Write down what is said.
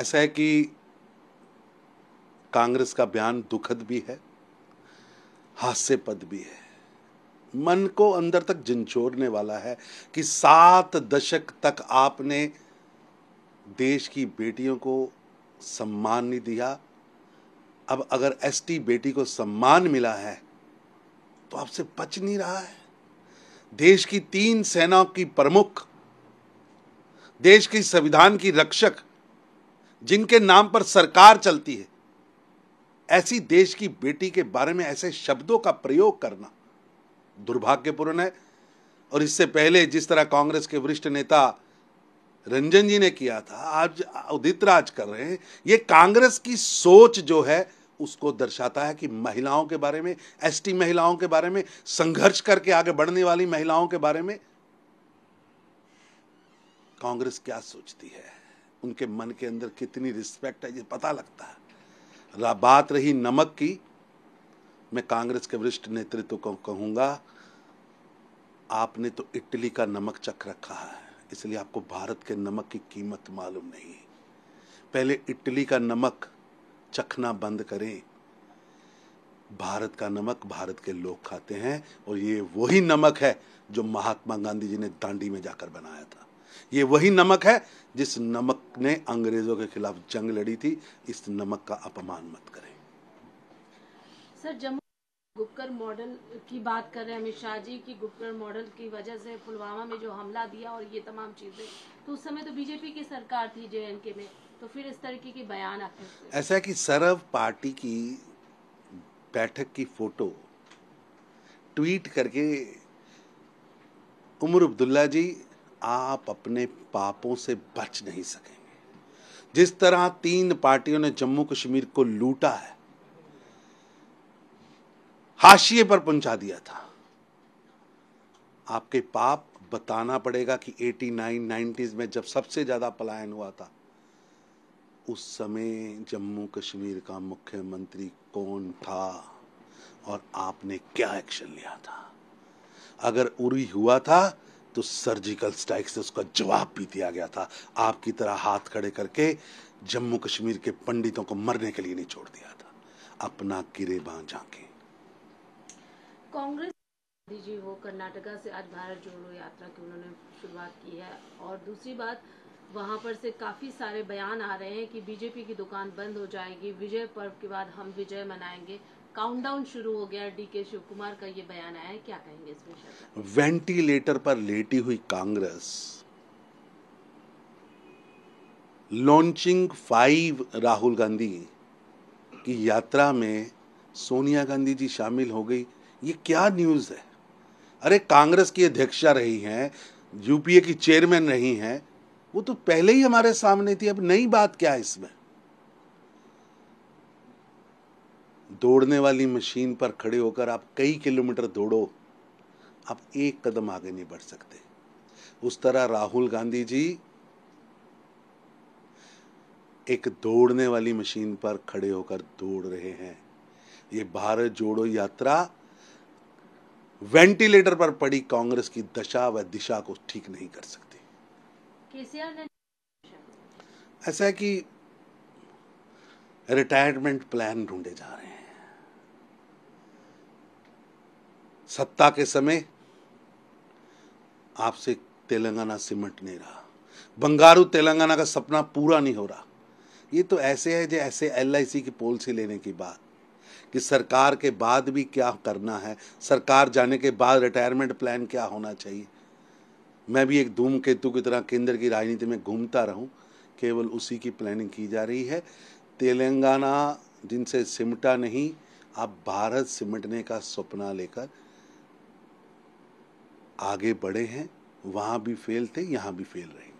ऐसा है कि कांग्रेस का बयान दुखद भी है हास्यपद भी है मन को अंदर तक झिझोरने वाला है कि सात दशक तक आपने देश की बेटियों को सम्मान नहीं दिया अब अगर एसटी बेटी को सम्मान मिला है तो आपसे बच नहीं रहा है देश की तीन सेनाओं की प्रमुख देश की संविधान की रक्षक जिनके नाम पर सरकार चलती है ऐसी देश की बेटी के बारे में ऐसे शब्दों का प्रयोग करना दुर्भाग्यपूर्ण है और इससे पहले जिस तरह कांग्रेस के वरिष्ठ नेता रंजन जी ने किया था आज उदित राज कर रहे हैं ये कांग्रेस की सोच जो है उसको दर्शाता है कि महिलाओं के बारे में एसटी महिलाओं के बारे में संघर्ष करके आगे बढ़ने वाली महिलाओं के बारे में कांग्रेस क्या सोचती है उनके मन के अंदर कितनी रिस्पेक्ट है ये पता लगता है बात रही नमक की मैं कांग्रेस के वरिष्ठ नेतृत्व को कहूँगा आपने तो इटली का नमक चख रखा है इसलिए आपको भारत के नमक की कीमत मालूम नहीं पहले इटली का नमक चखना बंद करें भारत का नमक भारत के लोग खाते हैं और ये वही नमक है जो महात्मा गांधी जी ने दांडी में जाकर बनाया था ये वही नमक है जिस नमक ने अंग्रेजों के खिलाफ जंग लड़ी थी इस नमक का अपमान मत करें सर जम्मू गुप्कर मॉडल की बात कर रहे हैं अमित शाह जी की गुप्कर मॉडल की वजह से पुलवामा में जो हमला दिया और ये तमाम चीजें तो उस समय तो बीजेपी की सरकार थी जे में तो फिर इस तरीके की बयान आते ऐसा की सर्व पार्टी की बैठक की फोटो ट्वीट करके उमर अब्दुल्ला जी आप अपने पापों से बच नहीं सकेंगे जिस तरह तीन पार्टियों ने जम्मू कश्मीर को लूटा है हाशिए पर पहुंचा दिया था आपके पाप बताना पड़ेगा कि 89 90s में जब सबसे ज़्यादा पलायन हुआ था उस समय जम्मू कश्मीर का मुख्यमंत्री कौन था और आपने क्या एक्शन लिया था अगर उरी हुआ था तो सर्जिकल स्ट्राइक से उसका जवाब भी दिया गया था आपकी तरह हाथ खड़े करके जम्मू कश्मीर के पंडितों को मरने के लिए नहीं छोड़ दिया था अपना किरेबा झांके कांग्रेस जी वो कर्नाटका से आज भारत जोड़ो यात्रा की उन्होंने शुरुआत की है और दूसरी बात वहाँ पर से काफी सारे बयान आ रहे हैं कि बीजेपी की दुकान बंद हो जाएगी विजय पर्व के बाद हम विजय मनाएंगे काउंटडाउन शुरू हो गया डी के शिव कुमार का ये बयान आया क्या कहेंगे इस विषय वेंटिलेटर पर लेटी हुई कांग्रेस लॉन्चिंग फाइव राहुल गांधी की यात्रा में सोनिया गांधी जी शामिल हो गई ये क्या न्यूज़ है अरे कांग्रेस की अध्यक्षा रही हैं यूपीए की चेयरमैन रही हैं वो तो पहले ही हमारे सामने थी अब नई बात क्या है इसमें दौड़ने वाली मशीन पर खड़े होकर आप कई किलोमीटर दौड़ो आप एक कदम आगे नहीं बढ़ सकते उस तरह राहुल गांधी जी एक दौड़ने वाली मशीन पर खड़े होकर दौड़ रहे हैं ये भारत जोड़ो यात्रा वेंटिलेटर पर पड़ी कांग्रेस की दशा व दिशा को ठीक नहीं कर सकती ऐसा है कि रिटायरमेंट प्लान ढूंढे जा रहे हैं सत्ता के समय आपसे तेलंगाना सिमट नहीं रहा बंगारू तेलंगाना का सपना पूरा नहीं हो रहा ये तो ऐसे है ऐसे एल आई सी की पॉलिसी लेने की बात कि सरकार के बाद भी क्या करना है सरकार जाने के बाद रिटायरमेंट प्लान क्या होना चाहिए मैं भी एक धूम केतु की तरह केंद्र की राजनीति में घूमता रहूं केवल उसी की प्लानिंग की जा रही है तेलंगाना जिनसे सिमटा नहीं आप भारत सिमटने का सपना लेकर आगे बढ़े हैं वहाँ भी फेल थे यहाँ भी फेल रहे